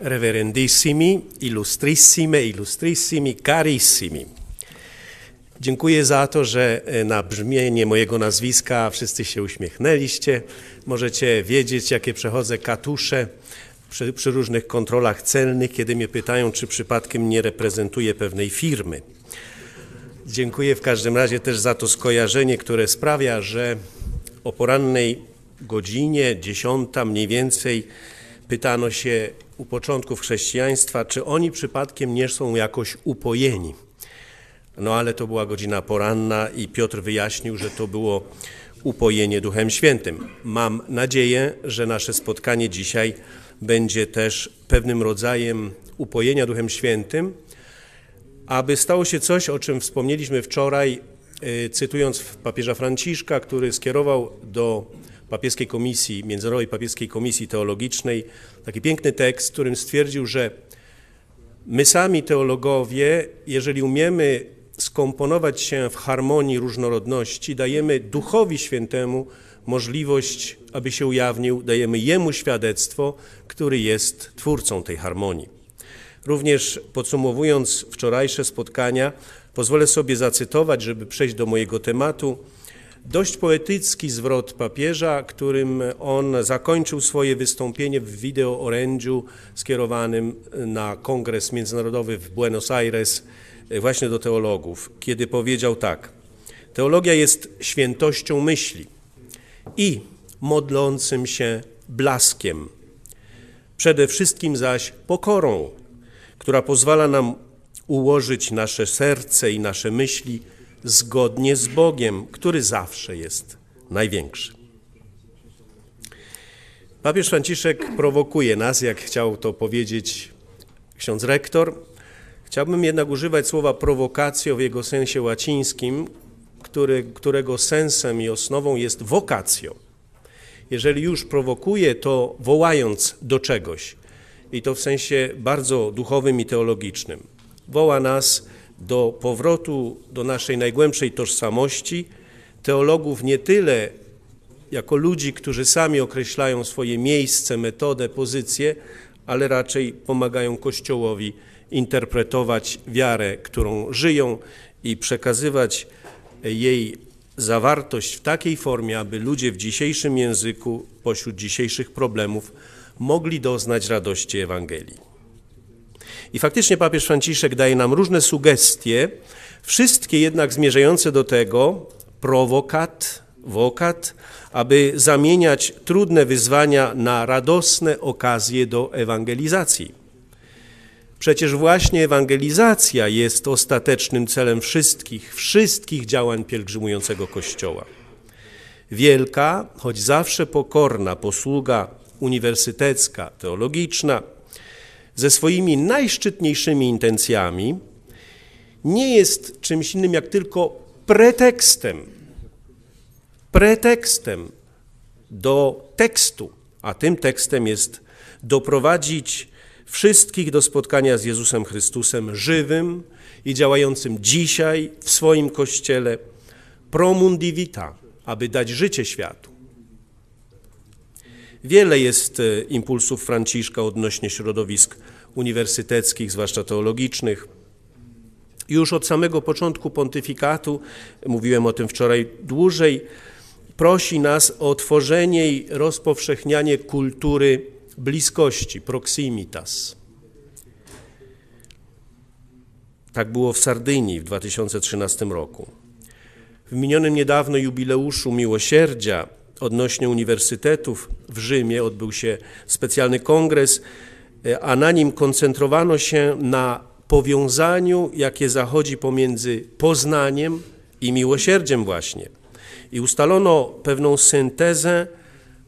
Rewerendissimi, illustrissime, ilustrissimi, carissimi. Dziękuję za to, że e, na brzmienie mojego nazwiska wszyscy się uśmiechnęliście. Możecie wiedzieć, jakie przechodzę katusze przy, przy różnych kontrolach celnych, kiedy mnie pytają, czy przypadkiem nie reprezentuję pewnej firmy. Dziękuję w każdym razie też za to skojarzenie, które sprawia, że o porannej godzinie, dziesiąta mniej więcej, pytano się u początków chrześcijaństwa, czy oni przypadkiem nie są jakoś upojeni. No ale to była godzina poranna i Piotr wyjaśnił, że to było upojenie Duchem Świętym. Mam nadzieję, że nasze spotkanie dzisiaj będzie też pewnym rodzajem upojenia Duchem Świętym, aby stało się coś, o czym wspomnieliśmy wczoraj, y, cytując papieża Franciszka, który skierował do papieskiej komisji, Międzynarodowej Papieskiej Komisji Teologicznej, taki piękny tekst, w którym stwierdził, że my sami teologowie, jeżeli umiemy skomponować się w harmonii różnorodności, dajemy Duchowi Świętemu możliwość, aby się ujawnił, dajemy Jemu świadectwo, który jest twórcą tej harmonii. Również podsumowując wczorajsze spotkania, pozwolę sobie zacytować, żeby przejść do mojego tematu dość poetycki zwrot papieża, którym on zakończył swoje wystąpienie w wideo orędziu skierowanym na Kongres Międzynarodowy w Buenos Aires e, właśnie do teologów, kiedy powiedział tak: Teologia jest świętością myśli i modlącym się blaskiem, przede wszystkim zaś pokorą, która pozwala nam ułożyć nasze serce i nasze myśli zgodnie z Bogiem, który zawsze jest największy. Papież Franciszek prowokuje nas, jak chciał to powiedzieć ksiądz rektor. Chciałbym jednak używać słowa prowokacjo w jego sensie łacińskim, który, którego sensem i osnową jest wokacjo. Jeżeli już prowokuje, to wołając do czegoś, i to w sensie bardzo duchowym i teologicznym. Woła nas do powrotu do naszej najgłębszej tożsamości teologów nie tyle jako ludzi, którzy sami określają swoje miejsce, metodę, pozycję, ale raczej pomagają Kościołowi interpretować wiarę, którą żyją i przekazywać jej zawartość w takiej formie, aby ludzie w dzisiejszym języku, pośród dzisiejszych problemów, mogli doznać radości Ewangelii. I faktycznie papież Franciszek daje nam różne sugestie, wszystkie jednak zmierzające do tego, prowokat, wokat, aby zamieniać trudne wyzwania na radosne okazje do ewangelizacji. Przecież właśnie ewangelizacja jest ostatecznym celem wszystkich, wszystkich działań pielgrzymującego Kościoła. Wielka, choć zawsze pokorna posługa uniwersytecka, teologiczna, ze swoimi najszczytniejszymi intencjami nie jest czymś innym jak tylko pretekstem, pretekstem do tekstu, a tym tekstem jest doprowadzić wszystkich do spotkania z Jezusem Chrystusem żywym i działającym dzisiaj w swoim kościele, promundi vita, aby dać życie światu. Wiele jest e, impulsów Franciszka odnośnie środowisk uniwersyteckich, zwłaszcza teologicznych. Już od samego początku pontyfikatu, mówiłem o tym wczoraj dłużej, prosi nas o tworzenie i rozpowszechnianie kultury bliskości, proximitas. Tak było w Sardynii w 2013 roku. W minionym niedawno jubileuszu miłosierdzia odnośnie uniwersytetów. W Rzymie odbył się specjalny kongres, e, a na nim koncentrowano się na powiązaniu, jakie zachodzi pomiędzy poznaniem i miłosierdziem właśnie. I ustalono pewną syntezę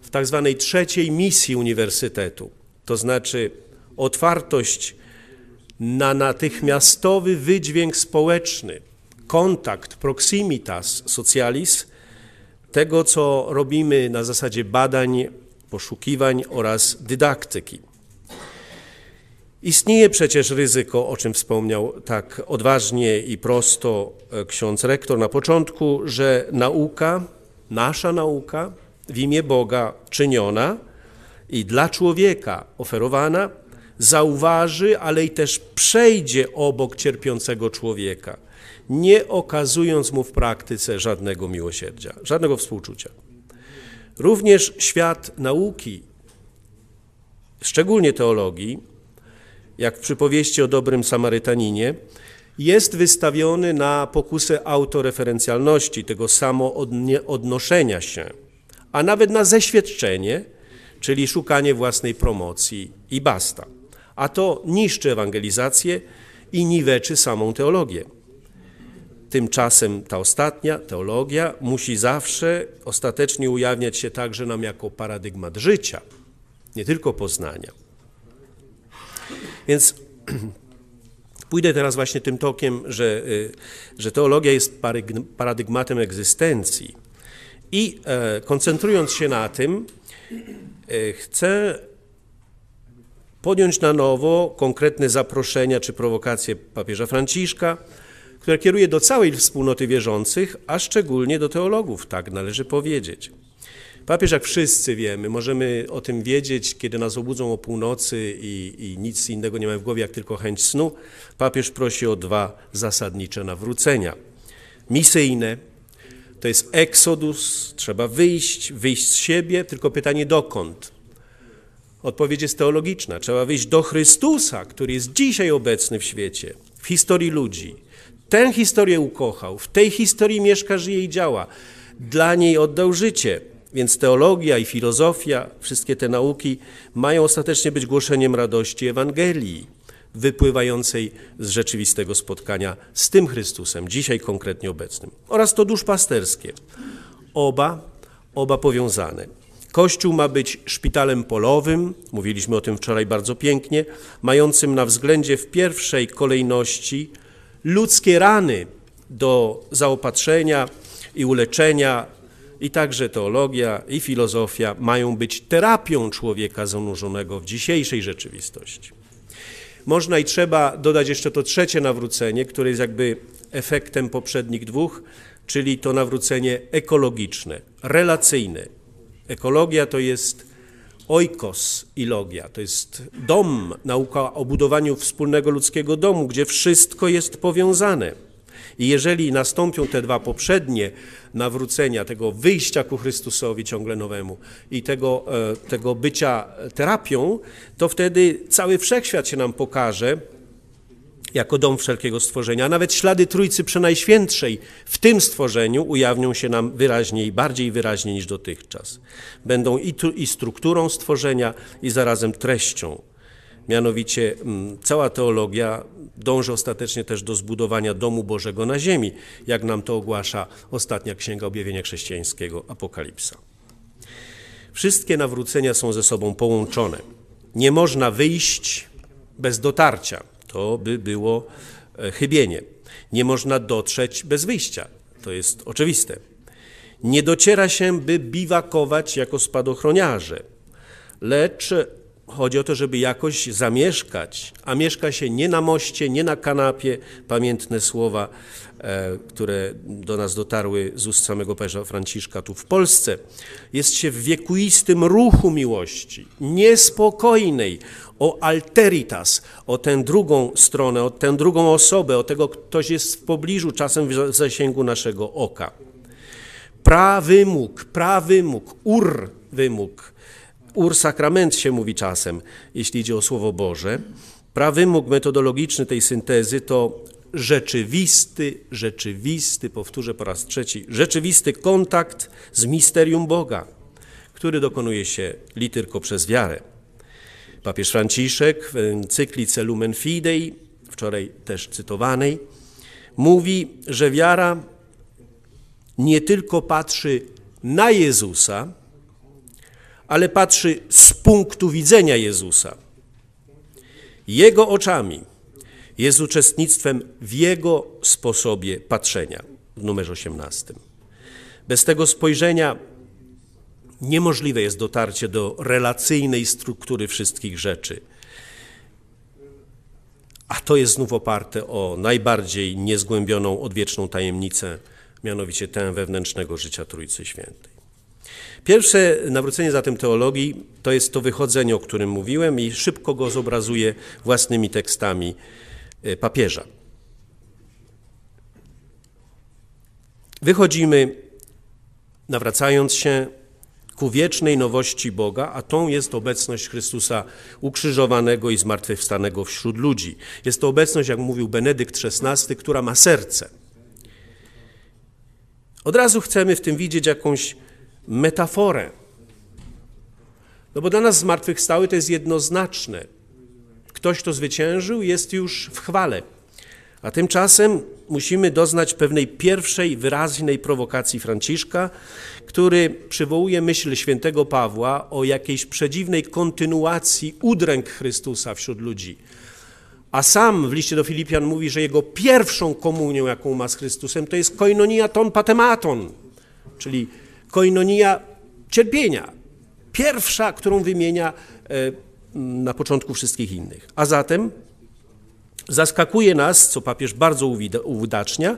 w tak zwanej trzeciej misji uniwersytetu, to znaczy otwartość na natychmiastowy wydźwięk społeczny, kontakt, proximitas socialis – tego, co robimy na zasadzie badań, poszukiwań oraz dydaktyki. Istnieje przecież ryzyko, o czym wspomniał tak odważnie i prosto e, ksiądz rektor na początku, że nauka, nasza nauka w imię Boga czyniona i dla człowieka oferowana zauważy, ale i też przejdzie obok cierpiącego człowieka nie okazując mu w praktyce żadnego miłosierdzia, żadnego współczucia. Również świat nauki, szczególnie teologii, jak w przypowieści o dobrym Samarytaninie, jest wystawiony na pokusę autoreferencjalności, tego samoodnoszenia się, a nawet na zeświadczenie, czyli szukanie własnej promocji i basta. A to niszczy ewangelizację i niweczy samą teologię. Tymczasem ta ostatnia, teologia, musi zawsze ostatecznie ujawniać się także nam jako paradygmat życia, nie tylko poznania. Więc pójdę teraz właśnie tym tokiem, że, y, że teologia jest paradygmatem egzystencji. I e, koncentrując się na tym, e, chcę podjąć na nowo konkretne zaproszenia czy prowokacje papieża Franciszka które kieruje do całej wspólnoty wierzących, a szczególnie do teologów, tak należy powiedzieć. Papież, jak wszyscy wiemy, możemy o tym wiedzieć, kiedy nas obudzą o północy i, i nic innego nie mamy w głowie, jak tylko chęć snu. Papież prosi o dwa zasadnicze nawrócenia. Misyjne, to jest eksodus, trzeba wyjść, wyjść z siebie, tylko pytanie dokąd? Odpowiedź jest teologiczna. Trzeba wyjść do Chrystusa, który jest dzisiaj obecny w świecie, w historii ludzi, tę historię ukochał, w tej historii mieszka, żyje i działa. Dla niej oddał życie. Więc teologia i filozofia, wszystkie te nauki mają ostatecznie być głoszeniem radości Ewangelii wypływającej z rzeczywistego spotkania z tym Chrystusem, dzisiaj konkretnie obecnym. Oraz to duszpasterskie. Oba, oba powiązane. Kościół ma być szpitalem polowym, mówiliśmy o tym wczoraj bardzo pięknie, mającym na względzie w pierwszej kolejności ludzkie rany do zaopatrzenia i uleczenia, i także teologia i filozofia mają być terapią człowieka zanurzonego w dzisiejszej rzeczywistości. Można i trzeba dodać jeszcze to trzecie nawrócenie, które jest jakby efektem poprzednich dwóch, czyli to nawrócenie ekologiczne, relacyjne. Ekologia to jest oikos i logia. To jest dom, nauka o budowaniu wspólnego ludzkiego domu, gdzie wszystko jest powiązane. I jeżeli nastąpią te dwa poprzednie nawrócenia, tego wyjścia ku Chrystusowi ciągle nowemu i tego, e, tego bycia terapią, to wtedy cały wszechświat się nam pokaże jako dom wszelkiego stworzenia. Nawet ślady Trójcy Przenajświętszej w tym stworzeniu ujawnią się nam wyraźniej, bardziej wyraźnie niż dotychczas. Będą i, tu, i strukturą stworzenia, i zarazem treścią. Mianowicie mm, cała teologia dąży ostatecznie też do zbudowania domu Bożego na ziemi, jak nam to ogłasza ostatnia księga objawienia chrześcijańskiego Apokalipsa. Wszystkie nawrócenia są ze sobą połączone. Nie można wyjść bez dotarcia. To by było e, chybienie. Nie można dotrzeć bez wyjścia. To jest oczywiste. Nie dociera się, by biwakować jako spadochroniarze, lecz chodzi o to, żeby jakoś zamieszkać, a mieszka się nie na moście, nie na kanapie, pamiętne słowa E, które do nas dotarły z ust samego Paryża Franciszka tu w Polsce, jest się w wiekuistym ruchu miłości, niespokojnej o alteritas, o tę drugą stronę, o tę drugą osobę, o tego, ktoś jest w pobliżu, czasem w zasięgu naszego oka. Prawymóg, prawymóg, ur wymóg, ur sakrament się mówi czasem, jeśli idzie o Słowo Boże. Prawymóg metodologiczny tej syntezy to rzeczywisty, rzeczywisty, powtórzę po raz trzeci, rzeczywisty kontakt z misterium Boga, który dokonuje się tylko przez wiarę. Papież Franciszek w encyklice Lumen Fidei, wczoraj też cytowanej, mówi, że wiara nie tylko patrzy na Jezusa, ale patrzy z punktu widzenia Jezusa. Jego oczami – jest uczestnictwem w Jego sposobie patrzenia w numerze 18. Bez tego spojrzenia niemożliwe jest dotarcie do relacyjnej struktury wszystkich rzeczy. A to jest znów oparte o najbardziej niezgłębioną, odwieczną tajemnicę, mianowicie tę wewnętrznego życia Trójcy Świętej. Pierwsze nawrócenie zatem teologii to jest to wychodzenie, o którym mówiłem i szybko go zobrazuję własnymi tekstami. E, papieża. Wychodzimy, nawracając się ku wiecznej nowości Boga, a tą jest obecność Chrystusa ukrzyżowanego i zmartwychwstanego wśród ludzi. Jest to obecność, jak mówił Benedykt XVI, która ma serce. Od razu chcemy w tym widzieć jakąś metaforę. No bo dla nas zmartwychwstały to jest jednoznaczne. Ktoś, kto zwyciężył, jest już w chwale. A tymczasem musimy doznać pewnej pierwszej wyraźnej prowokacji Franciszka, który przywołuje myśl świętego Pawła o jakiejś przedziwnej kontynuacji udręk Chrystusa wśród ludzi. A sam w liście do Filipian mówi, że jego pierwszą komunią, jaką ma z Chrystusem, to jest koinonia ton patematon, czyli koinonia cierpienia. Pierwsza, którą wymienia e, na początku wszystkich innych. A zatem zaskakuje nas, co papież bardzo uwidacznia,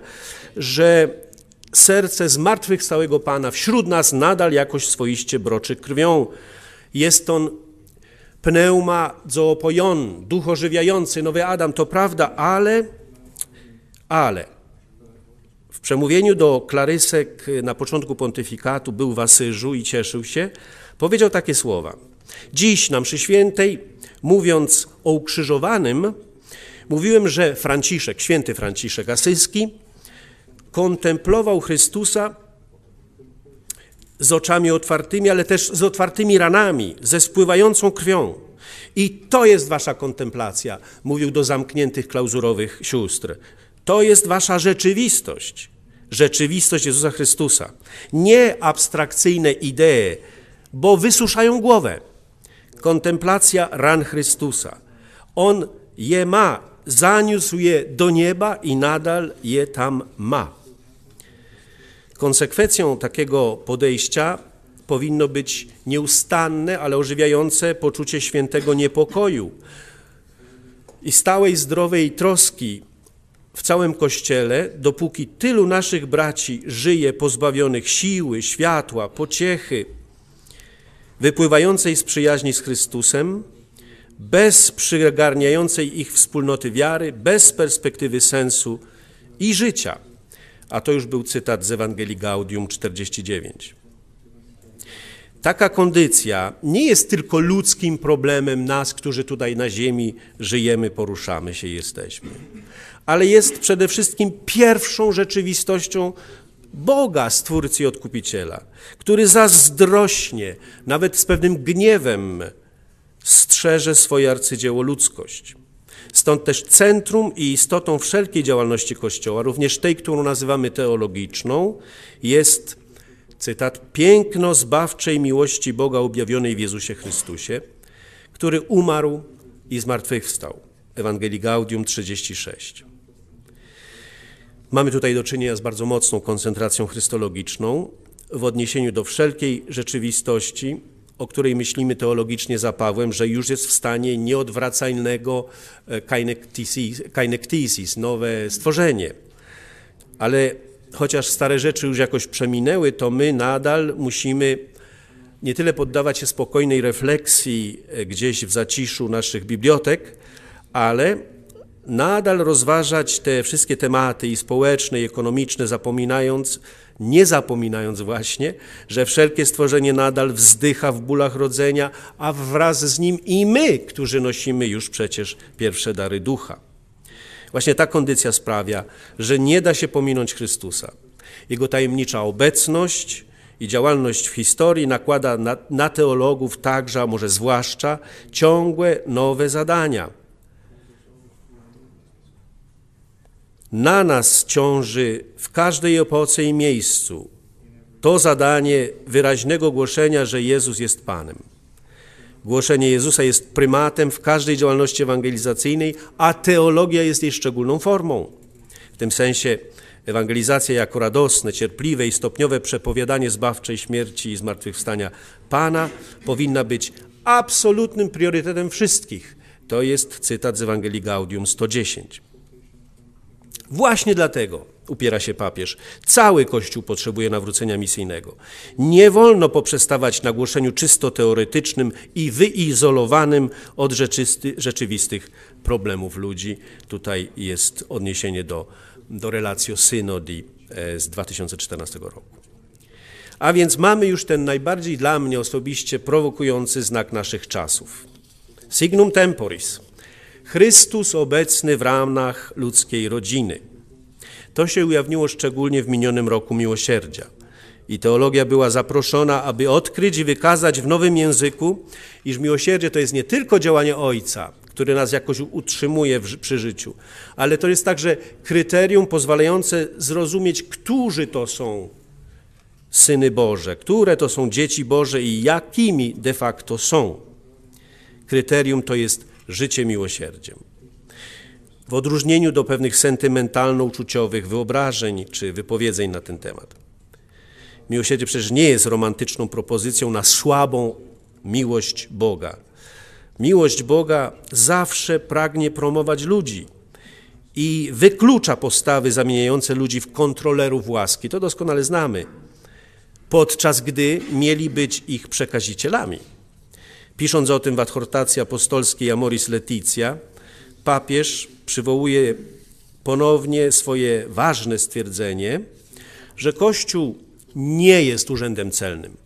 że serce zmartwychwstałego Pana wśród nas nadal jakoś swoiście broczy krwią. Jest on pneuma zoopojon, duch ożywiający, nowy Adam, to prawda, ale, ale w przemówieniu do Klarysek na początku pontyfikatu był w Asyżu i cieszył się, powiedział takie słowa – Dziś na mszy świętej, mówiąc o ukrzyżowanym, mówiłem, że Franciszek, święty Franciszek Asyski, kontemplował Chrystusa z oczami otwartymi, ale też z otwartymi ranami, ze spływającą krwią. I to jest wasza kontemplacja, mówił do zamkniętych klauzurowych sióstr. To jest wasza rzeczywistość, rzeczywistość Jezusa Chrystusa. Nie abstrakcyjne idee, bo wysuszają głowę kontemplacja ran Chrystusa. On je ma, zaniósł je do nieba i nadal je tam ma. Konsekwencją takiego podejścia powinno być nieustanne, ale ożywiające poczucie świętego niepokoju i stałej zdrowej troski w całym Kościele, dopóki tylu naszych braci żyje pozbawionych siły, światła, pociechy, wypływającej z przyjaźni z Chrystusem, bez przygarniającej ich wspólnoty wiary, bez perspektywy sensu i życia. A to już był cytat z Ewangelii Gaudium 49. Taka kondycja nie jest tylko ludzkim problemem nas, którzy tutaj na Ziemi żyjemy, poruszamy się, jesteśmy, ale jest przede wszystkim pierwszą rzeczywistością, Boga, Stwórcy i Odkupiciela, który zazdrośnie, nawet z pewnym gniewem, strzeże swoje arcydzieło ludzkość. Stąd też centrum i istotą wszelkiej działalności Kościoła, również tej, którą nazywamy teologiczną, jest, cytat, piękno zbawczej miłości Boga objawionej w Jezusie Chrystusie, który umarł i zmartwychwstał. Ewangelii Gaudium 36. Mamy tutaj do czynienia z bardzo mocną koncentracją chrystologiczną w odniesieniu do wszelkiej rzeczywistości, o której myślimy teologicznie za Pawłem, że już jest w stanie nieodwracalnego e, kainektisis nowe stworzenie. Ale chociaż stare rzeczy już jakoś przeminęły, to my nadal musimy nie tyle poddawać się spokojnej refleksji e, gdzieś w zaciszu naszych bibliotek, ale nadal rozważać te wszystkie tematy i społeczne, i ekonomiczne, zapominając, nie zapominając właśnie, że wszelkie stworzenie nadal wzdycha w bólach rodzenia, a wraz z nim i my, którzy nosimy już przecież pierwsze dary ducha. Właśnie ta kondycja sprawia, że nie da się pominąć Chrystusa. Jego tajemnicza obecność i działalność w historii nakłada na, na teologów także, a może zwłaszcza, ciągłe nowe zadania na nas ciąży w każdej epoce i miejscu to zadanie wyraźnego głoszenia, że Jezus jest Panem. Głoszenie Jezusa jest prymatem w każdej działalności ewangelizacyjnej, a teologia jest jej szczególną formą. W tym sensie ewangelizacja jako radosne, cierpliwe i stopniowe przepowiadanie zbawczej śmierci i zmartwychwstania Pana powinna być absolutnym priorytetem wszystkich. To jest cytat z Ewangelii Gaudium 110. Właśnie dlatego, upiera się papież, cały Kościół potrzebuje nawrócenia misyjnego. Nie wolno poprzestawać na głoszeniu czysto teoretycznym i wyizolowanym od rzeczywistych problemów ludzi. Tutaj jest odniesienie do, do relacji synodi e, z 2014 roku. A więc mamy już ten najbardziej dla mnie osobiście prowokujący znak naszych czasów. Signum temporis – Chrystus obecny w ramach ludzkiej rodziny. To się ujawniło szczególnie w minionym roku miłosierdzia. I teologia była zaproszona, aby odkryć i wykazać w nowym języku, iż miłosierdzie to jest nie tylko działanie Ojca, który nas jakoś utrzymuje w, przy życiu, ale to jest także kryterium pozwalające zrozumieć, którzy to są syny Boże, które to są dzieci Boże i jakimi de facto są. Kryterium to jest życie miłosierdziem. W odróżnieniu do pewnych sentymentalno-uczuciowych wyobrażeń czy wypowiedzeń na ten temat. Miłosierdzie przecież nie jest romantyczną propozycją na słabą miłość Boga. Miłość Boga zawsze pragnie promować ludzi i wyklucza postawy zamieniające ludzi w kontrolerów łaski. To doskonale znamy. Podczas gdy mieli być ich przekazicielami. Pisząc o tym w adhortacji apostolskiej Amoris Leticia, papież przywołuje ponownie swoje ważne stwierdzenie, że Kościół nie jest urzędem celnym.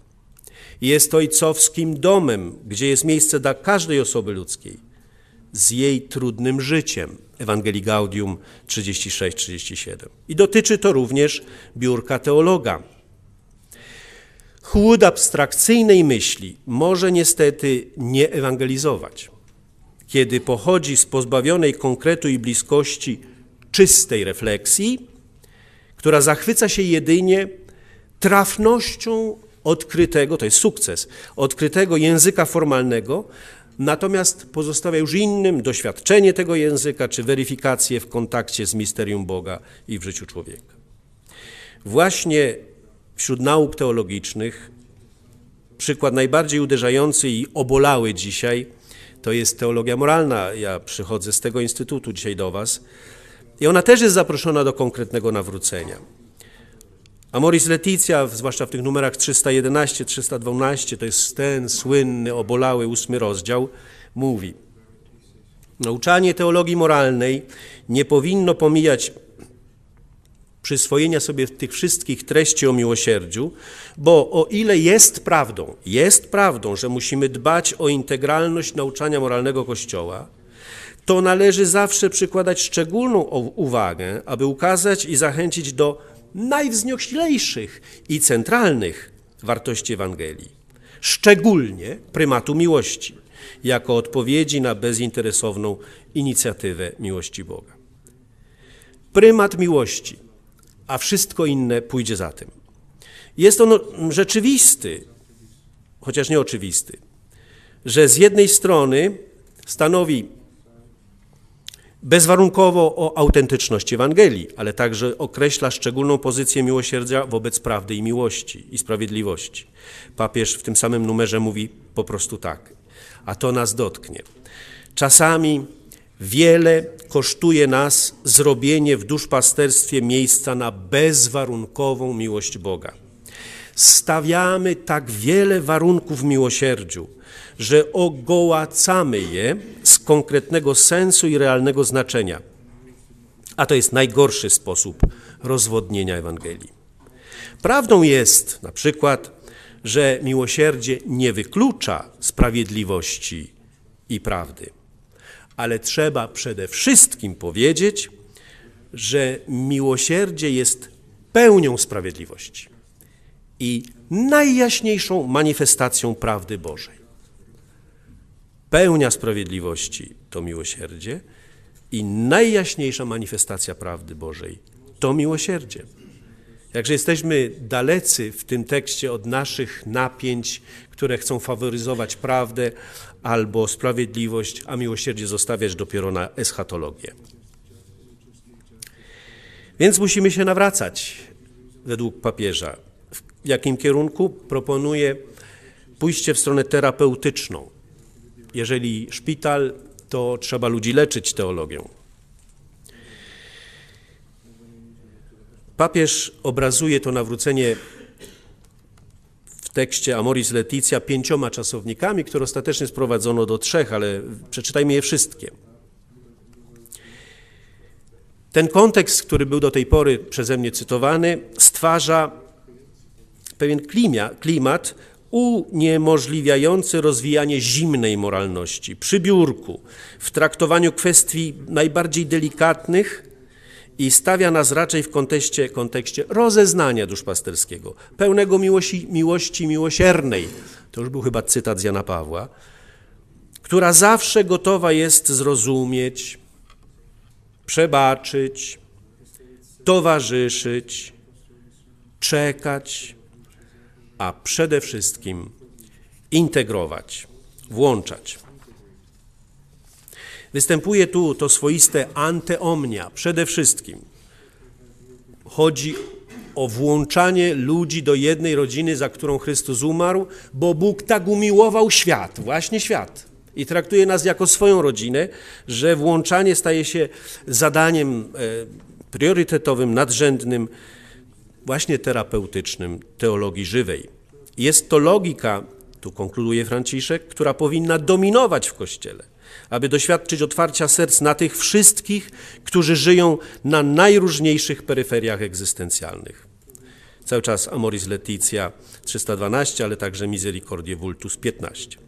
Jest ojcowskim domem, gdzie jest miejsce dla każdej osoby ludzkiej z jej trudnym życiem. Ewangelii Gaudium 36-37. I dotyczy to również biurka teologa, chłód abstrakcyjnej myśli może niestety nie ewangelizować, kiedy pochodzi z pozbawionej konkretu i bliskości czystej refleksji, która zachwyca się jedynie trafnością odkrytego, to jest sukces, odkrytego języka formalnego, natomiast pozostawia już innym doświadczenie tego języka czy weryfikację w kontakcie z misterium Boga i w życiu człowieka. Właśnie Wśród nauk teologicznych przykład najbardziej uderzający i obolały dzisiaj to jest teologia moralna. Ja przychodzę z tego instytutu dzisiaj do Was i ona też jest zaproszona do konkretnego nawrócenia. Amoris Leticia, zwłaszcza w tych numerach 311, 312, to jest ten słynny, obolały ósmy rozdział, mówi: Nauczanie teologii moralnej nie powinno pomijać przyswojenia sobie tych wszystkich treści o miłosierdziu, bo o ile jest prawdą, jest prawdą, że musimy dbać o integralność nauczania moralnego Kościoła, to należy zawsze przykładać szczególną uwagę, aby ukazać i zachęcić do najwznioślejszych i centralnych wartości Ewangelii, szczególnie prymatu miłości, jako odpowiedzi na bezinteresowną inicjatywę miłości Boga. Prymat miłości – a wszystko inne pójdzie za tym. Jest on rzeczywisty, chociaż nieoczywisty, że z jednej strony stanowi bezwarunkowo o autentyczności Ewangelii, ale także określa szczególną pozycję miłosierdzia wobec prawdy i miłości i sprawiedliwości. Papież w tym samym numerze mówi po prostu tak, a to nas dotknie. Czasami Wiele kosztuje nas zrobienie w duszpasterstwie miejsca na bezwarunkową miłość Boga. Stawiamy tak wiele warunków miłosierdziu, że ogołacamy je z konkretnego sensu i realnego znaczenia. A to jest najgorszy sposób rozwodnienia Ewangelii. Prawdą jest na przykład, że miłosierdzie nie wyklucza sprawiedliwości i prawdy ale trzeba przede wszystkim powiedzieć, że miłosierdzie jest pełnią sprawiedliwości i najjaśniejszą manifestacją prawdy Bożej. Pełnia sprawiedliwości to miłosierdzie i najjaśniejsza manifestacja prawdy Bożej to miłosierdzie. Jakże jesteśmy dalecy w tym tekście od naszych napięć, które chcą faworyzować prawdę albo sprawiedliwość, a miłosierdzie zostawiać dopiero na eschatologię. Więc musimy się nawracać według papieża. W jakim kierunku? Proponuje pójście w stronę terapeutyczną. Jeżeli szpital, to trzeba ludzi leczyć teologią. Papież obrazuje to nawrócenie w tekście Amoris Leticia pięcioma czasownikami, które ostatecznie sprowadzono do trzech, ale przeczytajmy je wszystkie. Ten kontekst, który był do tej pory przeze mnie cytowany, stwarza pewien klimia, klimat uniemożliwiający rozwijanie zimnej moralności przy biurku, w traktowaniu kwestii najbardziej delikatnych i stawia nas raczej w kontekście, kontekście rozeznania duszpasterskiego, pełnego miłości, miłości miłosiernej. To już był chyba cytat z Jana Pawła, która zawsze gotowa jest zrozumieć, przebaczyć, towarzyszyć, czekać, a przede wszystkim integrować, włączać. Występuje tu to swoiste anteomnia. Przede wszystkim chodzi o włączanie ludzi do jednej rodziny, za którą Chrystus umarł, bo Bóg tak umiłował świat, właśnie świat. I traktuje nas jako swoją rodzinę, że włączanie staje się zadaniem e, priorytetowym, nadrzędnym, właśnie terapeutycznym teologii żywej. Jest to logika, tu konkluduje Franciszek, która powinna dominować w Kościele aby doświadczyć otwarcia serc na tych wszystkich, którzy żyją na najróżniejszych peryferiach egzystencjalnych. Cały czas Amoris Leticia 312, ale także Misericordie Vultus 15.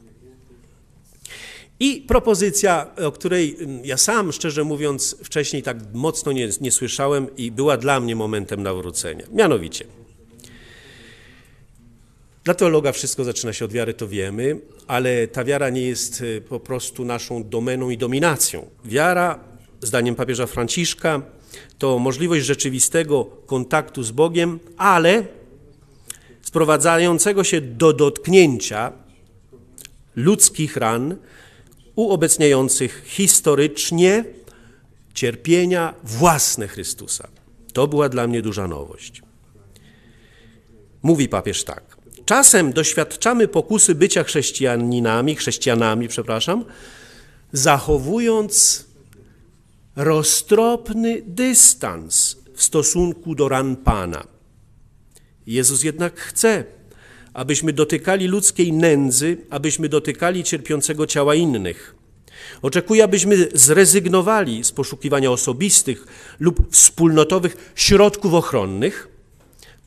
I propozycja, o której mm, ja sam, szczerze mówiąc, wcześniej tak mocno nie, nie słyszałem i była dla mnie momentem nawrócenia. Mianowicie – dla teologa wszystko zaczyna się od wiary, to wiemy, ale ta wiara nie jest e, po prostu naszą domeną i dominacją. Wiara, zdaniem papieża Franciszka, to możliwość rzeczywistego kontaktu z Bogiem, ale sprowadzającego się do dotknięcia ludzkich ran uobecniających historycznie cierpienia własne Chrystusa. To była dla mnie duża nowość. Mówi papież tak. Czasem doświadczamy pokusy bycia chrześcijaninami, chrześcijanami, przepraszam, zachowując roztropny dystans w stosunku do ran Pana. Jezus jednak chce, abyśmy dotykali ludzkiej nędzy, abyśmy dotykali cierpiącego ciała innych. Oczekuje, abyśmy zrezygnowali z poszukiwania osobistych lub wspólnotowych środków ochronnych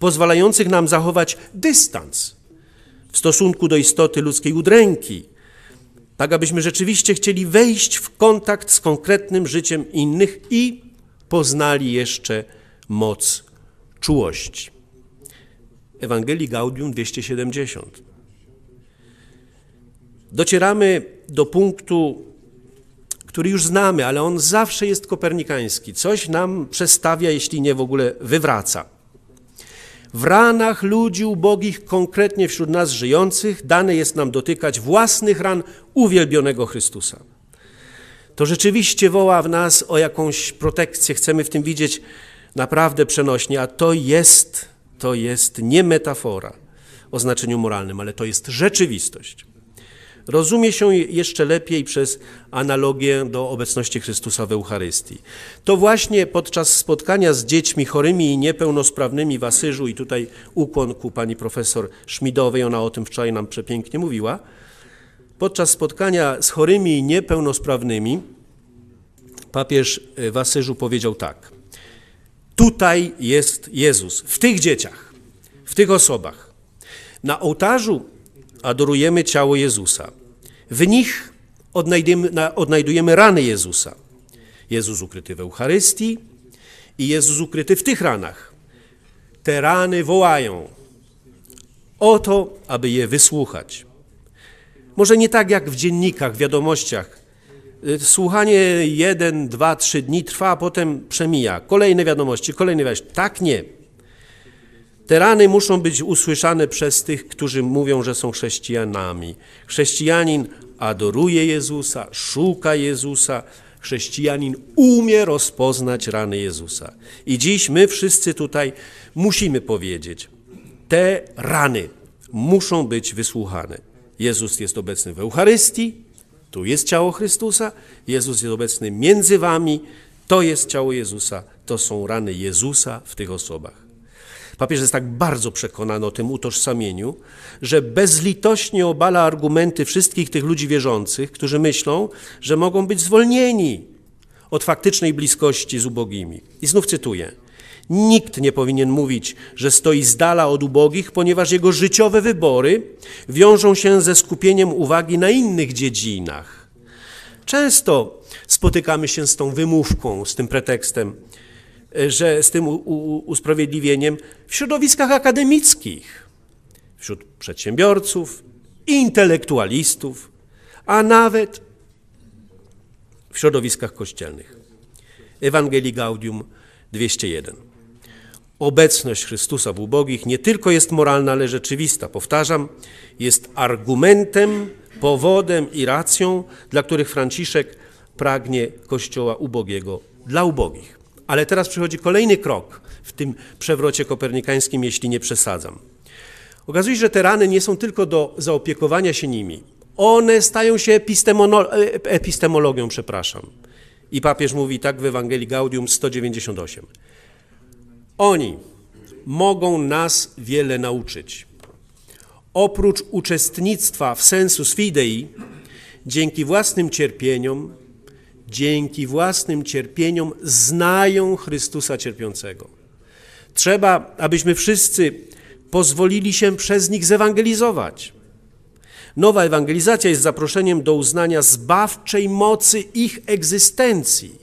pozwalających nam zachować dystans w stosunku do istoty ludzkiej udręki, tak abyśmy rzeczywiście chcieli wejść w kontakt z konkretnym życiem innych i poznali jeszcze moc czułości. Ewangelii Gaudium 270. Docieramy do punktu, który już znamy, ale on zawsze jest kopernikański. Coś nam przestawia, jeśli nie w ogóle wywraca. W ranach ludzi ubogich, konkretnie wśród nas żyjących, dane jest nam dotykać własnych ran uwielbionego Chrystusa. To rzeczywiście woła w nas o jakąś protekcję, chcemy w tym widzieć naprawdę przenośnie, a to jest, to jest nie metafora o znaczeniu moralnym, ale to jest rzeczywistość rozumie się jeszcze lepiej przez analogię do obecności Chrystusa w Eucharystii. To właśnie podczas spotkania z dziećmi chorymi i niepełnosprawnymi w Asyżu, i tutaj ukłon ku pani profesor Szmidowej, ona o tym wczoraj nam przepięknie mówiła, podczas spotkania z chorymi i niepełnosprawnymi papież e, w Asyżu powiedział tak. Tutaj jest Jezus, w tych dzieciach, w tych osobach. Na ołtarzu adorujemy ciało Jezusa. W nich odnajdujemy, odnajdujemy rany Jezusa. Jezus ukryty w Eucharystii i Jezus ukryty w tych ranach. Te rany wołają o to, aby je wysłuchać. Może nie tak jak w dziennikach, wiadomościach. Y, słuchanie jeden, dwa, trzy dni trwa, a potem przemija. Kolejne wiadomości, kolejne wiadomości. Tak nie. Te rany muszą być usłyszane przez tych, którzy mówią, że są chrześcijanami. Chrześcijanin adoruje Jezusa, szuka Jezusa, chrześcijanin umie rozpoznać rany Jezusa. I dziś my wszyscy tutaj musimy powiedzieć: te rany muszą być wysłuchane. Jezus jest obecny w Eucharystii, tu jest ciało Chrystusa, Jezus jest obecny między wami, to jest ciało Jezusa, to są rany Jezusa w tych osobach. Papież jest tak bardzo przekonany o tym utożsamieniu, że bezlitośnie obala argumenty wszystkich tych ludzi wierzących, którzy myślą, że mogą być zwolnieni od faktycznej bliskości z ubogimi. I znów cytuję. Nikt nie powinien mówić, że stoi z dala od ubogich, ponieważ jego życiowe wybory wiążą się ze skupieniem uwagi na innych dziedzinach. Często spotykamy się z tą wymówką, z tym pretekstem. E, że z tym usprawiedliwieniem w środowiskach akademickich, wśród przedsiębiorców, intelektualistów, a nawet w środowiskach kościelnych. Ewangelii Gaudium 201. Obecność Chrystusa w ubogich nie tylko jest moralna, ale rzeczywista. Powtarzam, jest argumentem, powodem i racją, dla których Franciszek pragnie kościoła ubogiego dla ubogich. Ale teraz przychodzi kolejny krok w tym przewrocie kopernikańskim, jeśli nie przesadzam. Okazuje się, że te rany nie są tylko do zaopiekowania się nimi. One stają się e, epistemologią, przepraszam. I papież mówi tak w Ewangelii Gaudium 198. Oni mogą nas wiele nauczyć. Oprócz uczestnictwa w sensus fidei, dzięki własnym cierpieniom, dzięki własnym cierpieniom znają Chrystusa cierpiącego. Trzeba, abyśmy wszyscy pozwolili się przez nich zewangelizować. Nowa ewangelizacja jest zaproszeniem do uznania zbawczej mocy ich egzystencji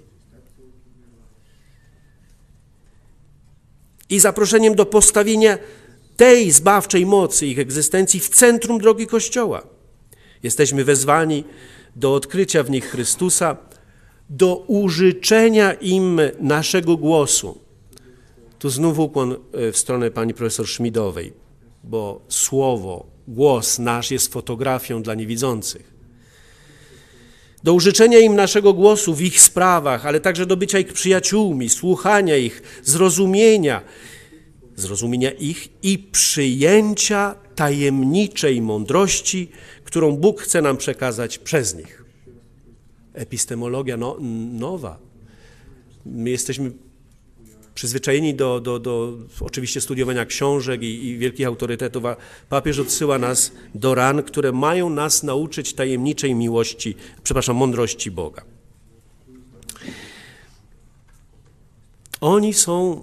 i zaproszeniem do postawienia tej zbawczej mocy ich egzystencji w centrum drogi Kościoła. Jesteśmy wezwani do odkrycia w nich Chrystusa do użyczenia im naszego głosu. Tu znów ukłon e, w stronę pani profesor Szmidowej, bo słowo, głos nasz jest fotografią dla niewidzących. Do użyczenia im naszego głosu w ich sprawach, ale także do bycia ich przyjaciółmi, słuchania ich, zrozumienia, zrozumienia ich i przyjęcia tajemniczej mądrości, którą Bóg chce nam przekazać przez nich epistemologia no, nowa. My jesteśmy przyzwyczajeni do, do, do oczywiście studiowania książek i, i, wielkich autorytetów, a papież odsyła nas do ran, które mają nas nauczyć tajemniczej miłości, przepraszam, mądrości Boga. Oni są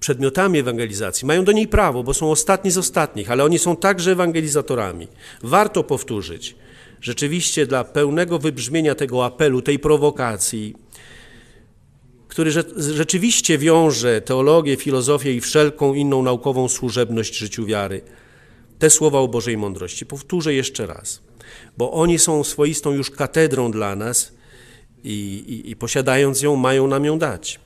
przedmiotami ewangelizacji, mają do niej prawo, bo są ostatni z ostatnich, ale oni są także ewangelizatorami. Warto powtórzyć, rzeczywiście dla pełnego wybrzmienia tego apelu, tej prowokacji, który rzeczywiście wiąże teologię, filozofię i wszelką inną naukową służebność życiu wiary. Te słowa o Bożej mądrości powtórzę jeszcze raz, bo oni są swoistą już katedrą dla nas i, i, i posiadając ją, mają nam ją dać.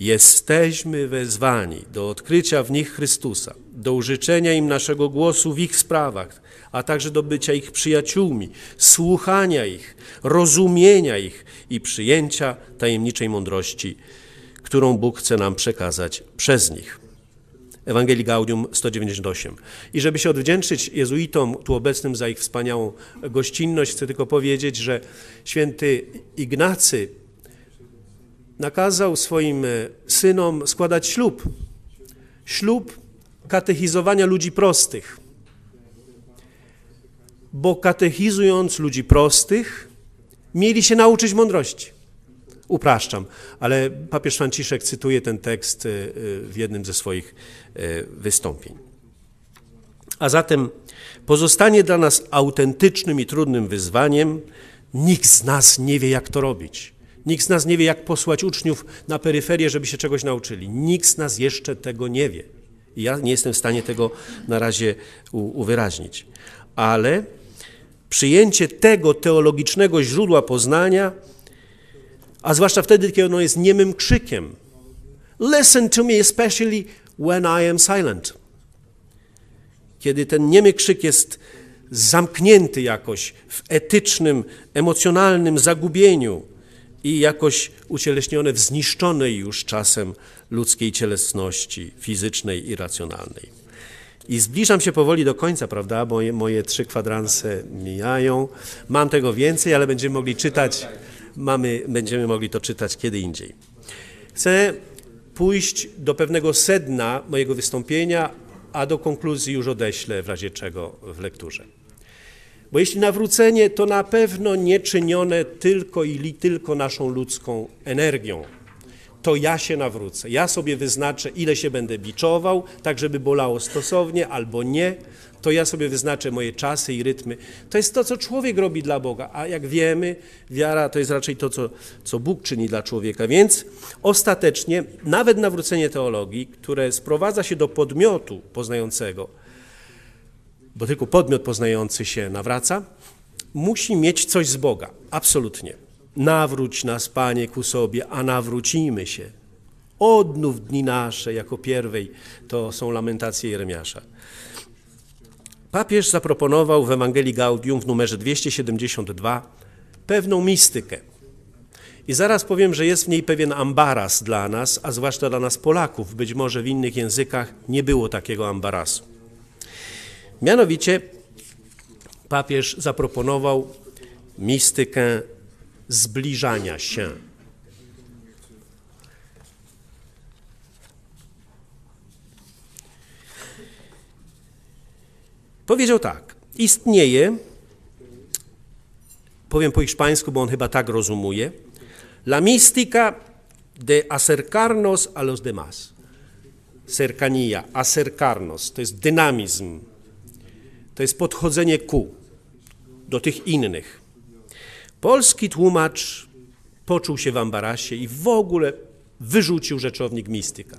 Jesteśmy wezwani do odkrycia w nich Chrystusa, do użyczenia im naszego głosu w ich sprawach, a także do bycia ich przyjaciółmi, słuchania ich, rozumienia ich i przyjęcia tajemniczej mądrości, którą Bóg chce nam przekazać przez nich. Ewangelii Gaudium 198. I żeby się odwdzięczyć jezuitom tu obecnym za ich wspaniałą gościnność, chcę tylko powiedzieć, że święty Ignacy nakazał swoim e, synom składać ślub. Ślub katechizowania ludzi prostych. Bo katechizując ludzi prostych, mieli się nauczyć mądrości. Upraszczam, ale papież Franciszek cytuje ten tekst e, e, w jednym ze swoich e, wystąpień. A zatem pozostanie dla nas autentycznym i trudnym wyzwaniem. Nikt z nas nie wie, jak to robić. Nikt z nas nie wie, jak posłać uczniów na peryferię, żeby się czegoś nauczyli. Nikt z nas jeszcze tego nie wie ja nie jestem w stanie tego na razie uwyraźnić. Ale przyjęcie tego teologicznego źródła poznania, a zwłaszcza wtedy, kiedy ono jest niemym krzykiem. Listen to me, especially when I am silent. Kiedy ten niemy krzyk jest zamknięty jakoś w etycznym, emocjonalnym zagubieniu, i jakoś ucieleśnione w zniszczonej już czasem ludzkiej cielesności fizycznej i racjonalnej. I zbliżam się powoli do końca, prawda, bo moje trzy kwadranse mijają. Mam tego więcej, ale będziemy mogli czytać, mamy, będziemy mogli to czytać kiedy indziej. Chcę pójść do pewnego sedna mojego wystąpienia, a do konkluzji już odeślę w razie czego w lekturze. Bo jeśli nawrócenie, to na pewno nie czynione tylko i tylko naszą ludzką energią. To ja się nawrócę. Ja sobie wyznaczę, ile się będę biczował, tak żeby bolało stosownie albo nie. To ja sobie wyznaczę moje czasy i rytmy. To jest to, co człowiek robi dla Boga. A jak wiemy, wiara to jest raczej to, co, co Bóg czyni dla człowieka. Więc ostatecznie, nawet nawrócenie teologii, które sprowadza się do podmiotu poznającego, bo tylko podmiot poznający się nawraca, musi mieć coś z Boga, absolutnie. Nawróć nas, Panie, ku sobie, a nawrócimy się. Odnów dni nasze, jako pierwej, to są lamentacje Jeremiasza. Papież zaproponował w Ewangelii Gaudium w numerze 272 pewną mistykę. I zaraz powiem, że jest w niej pewien ambaras dla nas, a zwłaszcza dla nas Polaków. Być może w innych językach nie było takiego ambarasu. Mianowicie papież zaproponował mistykę zbliżania się. Powiedział tak: Istnieje, powiem po hiszpańsku, bo on chyba tak rozumuje, la mística de acercarnos a los demás. Cercanía, acercarnos, to jest dynamizm to jest podchodzenie ku, do tych innych. Polski tłumacz poczuł się w ambarasie i w ogóle wyrzucił rzeczownik mistyka.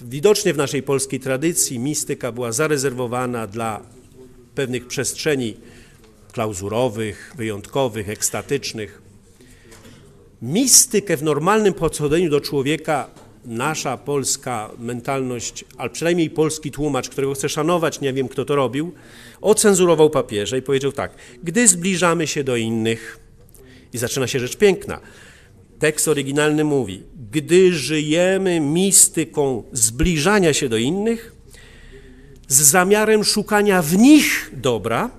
Widocznie w naszej polskiej tradycji mistyka była zarezerwowana dla pewnych przestrzeni klauzurowych, wyjątkowych, ekstatycznych. Mistykę w normalnym podchodzeniu do człowieka nasza polska mentalność, ale przynajmniej polski tłumacz, którego chcę szanować, nie wiem kto to robił, ocenzurował papieża i powiedział tak: Gdy zbliżamy się do innych, i zaczyna się rzecz piękna. Tekst oryginalny mówi: Gdy żyjemy mistyką zbliżania się do innych, z zamiarem szukania w nich dobra,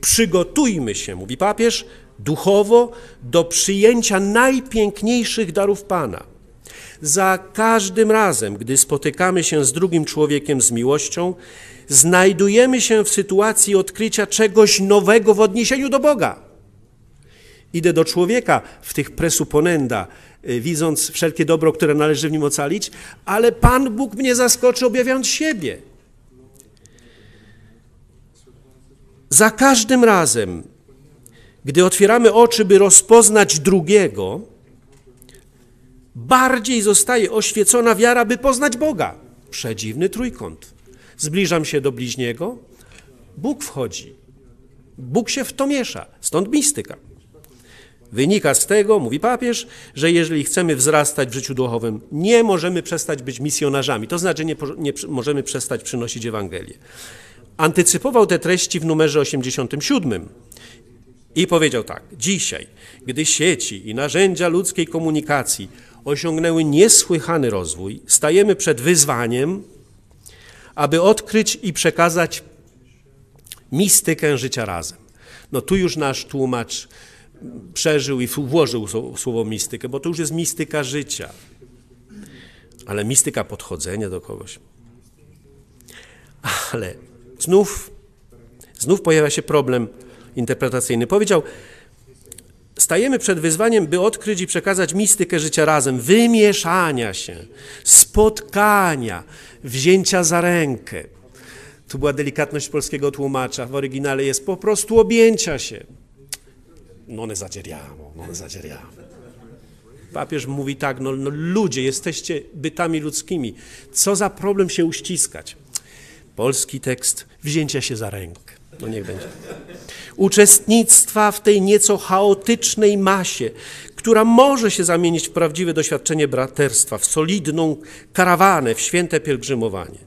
przygotujmy się, mówi papież, duchowo do przyjęcia najpiękniejszych darów Pana za każdym razem, gdy spotykamy się z drugim człowiekiem z miłością, znajdujemy się w sytuacji odkrycia czegoś nowego w odniesieniu do Boga. Idę do człowieka w tych presuponenda, y, widząc wszelkie dobro, które należy w nim ocalić, ale Pan Bóg mnie zaskoczy, objawiając siebie. Za każdym razem, gdy otwieramy oczy, by rozpoznać drugiego, bardziej zostaje oświecona wiara, by poznać Boga. Przedziwny trójkąt. Zbliżam się do bliźniego, Bóg wchodzi. Bóg się w to miesza, stąd mistyka. Wynika z tego, mówi papież, że jeżeli chcemy wzrastać w życiu duchowym, nie możemy przestać być misjonarzami, to znaczy nie, nie możemy przestać przynosić Ewangelię. Antycypował te treści w numerze 87 i powiedział tak: Dzisiaj, gdy sieci i narzędzia ludzkiej komunikacji osiągnęły niesłychany rozwój, stajemy przed wyzwaniem, aby odkryć i przekazać mistykę życia razem. No tu już nasz tłumacz przeżył i włożył słowo mistykę, bo to już jest mistyka życia. Ale mistyka podchodzenia do kogoś. Ale znów, znów pojawia się problem interpretacyjny. Powiedział, stajemy przed wyzwaniem, by odkryć i przekazać mistykę życia razem, wymieszania się, spotkania, wzięcia za rękę. Tu była delikatność polskiego tłumacza, w oryginale jest po prostu objęcia się. No ne zadzieriamo, no ne Papież mówi tak, no, no ludzie, jesteście bytami ludzkimi. Co za problem się uściskać. Polski tekst wzięcia się za rękę. No niech będzie. Uczestnictwa w tej nieco chaotycznej masie, która może się zamienić w prawdziwe doświadczenie braterstwa, w solidną karawanę, w święte pielgrzymowanie.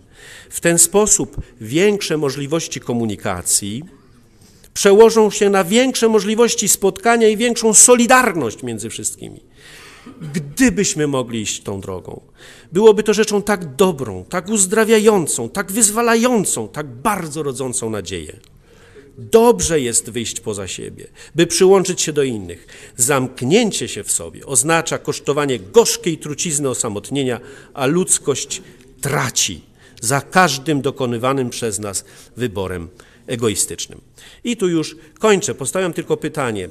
W ten sposób większe możliwości komunikacji przełożą się na większe możliwości spotkania i większą solidarność między wszystkimi. Gdybyśmy mogli iść tą drogą, byłoby to rzeczą tak dobrą, tak uzdrawiającą, tak wyzwalającą, tak bardzo rodzącą nadzieję. Dobrze jest wyjść poza siebie, by przyłączyć się do innych. Zamknięcie się w sobie oznacza kosztowanie gorzkiej trucizny osamotnienia, a ludzkość traci za każdym dokonywanym przez nas wyborem egoistycznym. I tu już kończę. Postawiam tylko pytanie.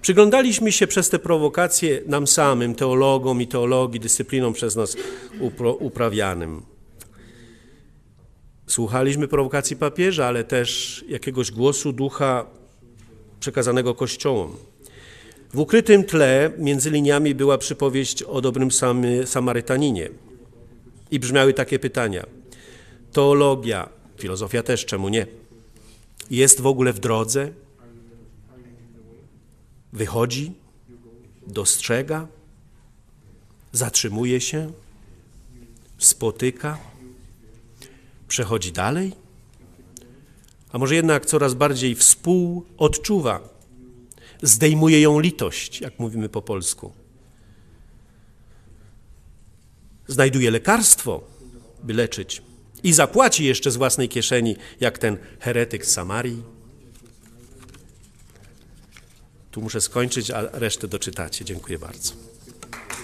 Przyglądaliśmy się przez te prowokacje nam samym, teologom i teologii, dyscyplinom przez nas uprawianym. Słuchaliśmy prowokacji papieża, ale też jakiegoś głosu ducha przekazanego Kościołom. W ukrytym tle między liniami była przypowieść o dobrym samy, Samarytaninie. I brzmiały takie pytania. Teologia, filozofia też, czemu nie? Jest w ogóle w drodze? Wychodzi? Dostrzega? Zatrzymuje się? Spotyka? przechodzi dalej? A może jednak coraz bardziej współodczuwa, zdejmuje ją litość, jak mówimy po polsku. Znajduje lekarstwo, by leczyć, i zapłaci jeszcze z własnej kieszeni, jak ten heretyk z Samarii. Tu muszę skończyć, a resztę doczytacie. Dziękuję bardzo.